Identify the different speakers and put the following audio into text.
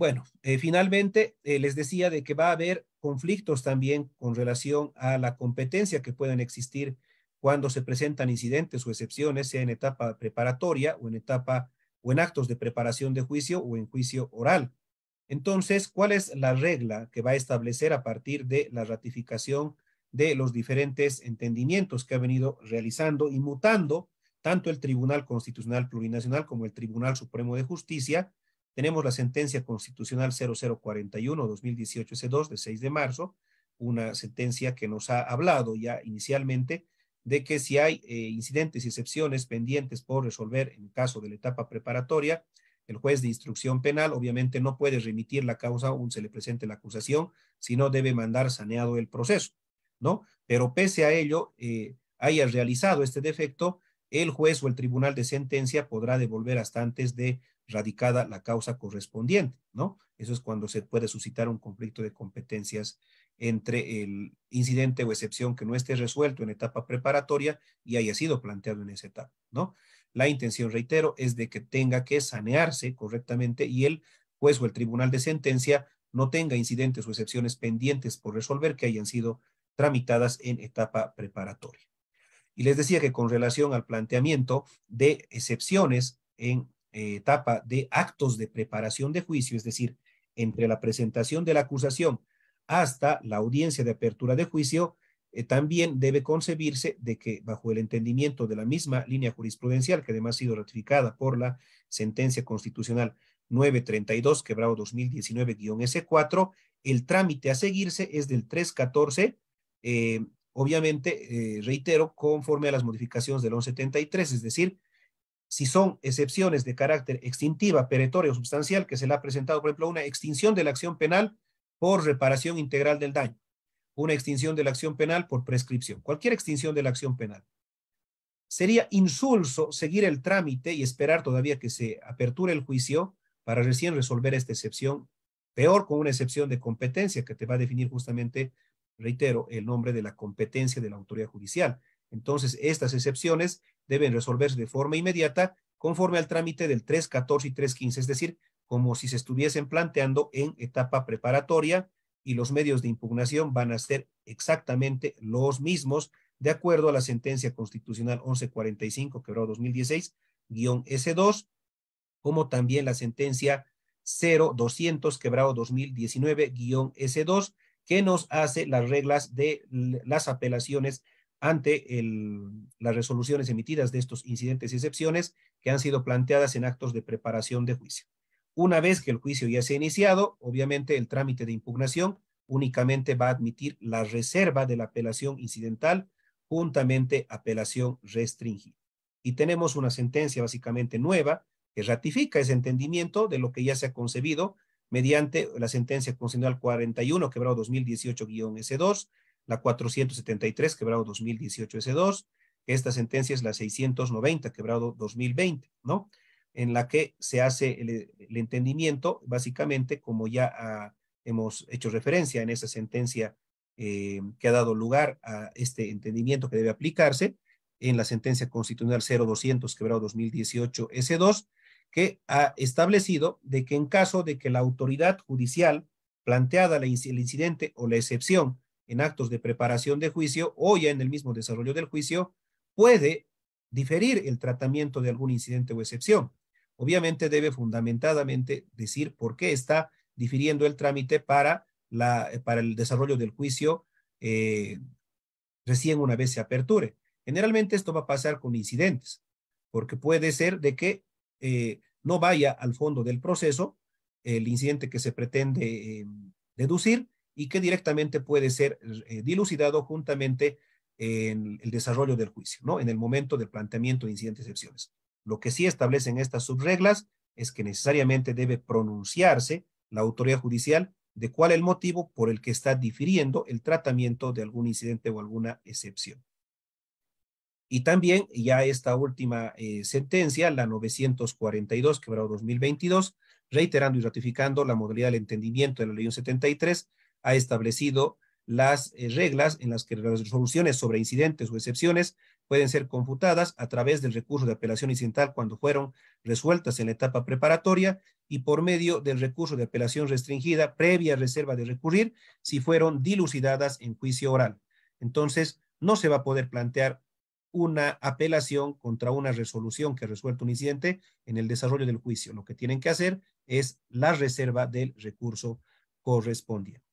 Speaker 1: Bueno, eh, finalmente eh, les decía de que va a haber conflictos también con relación a la competencia que pueden existir cuando se presentan incidentes o excepciones, sea en etapa preparatoria o en etapa o en actos de preparación de juicio o en juicio oral. Entonces, ¿cuál es la regla que va a establecer a partir de la ratificación de los diferentes entendimientos que ha venido realizando y mutando tanto el Tribunal Constitucional Plurinacional como el Tribunal Supremo de Justicia? Tenemos la sentencia constitucional 0041-2018-S2 de 6 de marzo, una sentencia que nos ha hablado ya inicialmente de que si hay eh, incidentes y excepciones pendientes por resolver en caso de la etapa preparatoria, el juez de instrucción penal obviamente no puede remitir la causa aún se le presente la acusación, sino debe mandar saneado el proceso, ¿no? Pero pese a ello, eh, haya realizado este defecto, el juez o el tribunal de sentencia podrá devolver hasta antes de radicada la causa correspondiente, ¿no? Eso es cuando se puede suscitar un conflicto de competencias entre el incidente o excepción que no esté resuelto en etapa preparatoria y haya sido planteado en esa etapa, ¿no? La intención, reitero, es de que tenga que sanearse correctamente y el juez o el tribunal de sentencia no tenga incidentes o excepciones pendientes por resolver que hayan sido tramitadas en etapa preparatoria. Y les decía que con relación al planteamiento de excepciones en eh, etapa de actos de preparación de juicio, es decir, entre la presentación de la acusación hasta la audiencia de apertura de juicio, eh, también debe concebirse de que bajo el entendimiento de la misma línea jurisprudencial, que además ha sido ratificada por la sentencia constitucional 932, quebrado 2019-S4, el trámite a seguirse es del 314, eh, obviamente, reitero, conforme a las modificaciones del 1173, es decir, si son excepciones de carácter extintiva, peretorio, sustancial que se le ha presentado, por ejemplo, una extinción de la acción penal por reparación integral del daño, una extinción de la acción penal por prescripción, cualquier extinción de la acción penal. Sería insulso seguir el trámite y esperar todavía que se aperture el juicio para recién resolver esta excepción, peor con una excepción de competencia que te va a definir justamente, reitero, el nombre de la competencia de la autoridad judicial. Entonces, estas excepciones deben resolverse de forma inmediata conforme al trámite del 314 y 315, es decir, como si se estuviesen planteando en etapa preparatoria y los medios de impugnación van a ser exactamente los mismos de acuerdo a la sentencia constitucional 1145 quebrado 2016 guión S2 como también la sentencia 0200 quebrado 2019 guión S2 que nos hace las reglas de las apelaciones ante el, las resoluciones emitidas de estos incidentes y excepciones que han sido planteadas en actos de preparación de juicio. Una vez que el juicio ya se ha iniciado, obviamente el trámite de impugnación únicamente va a admitir la reserva de la apelación incidental juntamente apelación restringida. Y tenemos una sentencia básicamente nueva que ratifica ese entendimiento de lo que ya se ha concebido mediante la sentencia constitucional 41, quebrado 2018-S2, la 473, quebrado 2018 S2. Esta sentencia es la 690, quebrado 2020, ¿no? En la que se hace el, entendimiento, básicamente, como ya ah, hemos hecho referencia en esa sentencia eh, que ha dado lugar a este entendimiento que debe aplicarse, en la sentencia constitucional 0200, quebrado 2018 S2, que ha establecido de que en caso de que la autoridad judicial planteada el incidente o la excepción en actos de preparación de juicio o ya en el mismo desarrollo del juicio, puede diferir el tratamiento de algún incidente o excepción. Obviamente debe fundamentadamente decir por qué está difiriendo el trámite para, la, para el desarrollo del juicio eh, recién una vez se aperture. Generalmente esto va a pasar con incidentes, porque puede ser de que eh, no vaya al fondo del proceso el incidente que se pretende eh, deducir y que directamente puede ser eh, dilucidado juntamente en el desarrollo del juicio, ¿no? En el momento del planteamiento de incidentes y excepciones. Lo que sí establecen estas subreglas es que necesariamente debe pronunciarse la autoridad judicial de cuál es el motivo por el que está difiriendo el tratamiento de algún incidente o alguna excepción. Y también ya esta última eh, sentencia, la 942, quebrado 2022, reiterando y ratificando la modalidad del entendimiento de la ley 73, ha establecido las eh, reglas en las que las resoluciones sobre incidentes o excepciones pueden ser computadas a través del recurso de apelación incidental cuando fueron resueltas en la etapa preparatoria y por medio del recurso de apelación restringida previa reserva de recurrir si fueron dilucidadas en juicio oral. Entonces, no se va a poder plantear una apelación contra una resolución que ha resuelto un incidente en el desarrollo del juicio. Lo que tienen que hacer es la reserva del recurso correspondiente.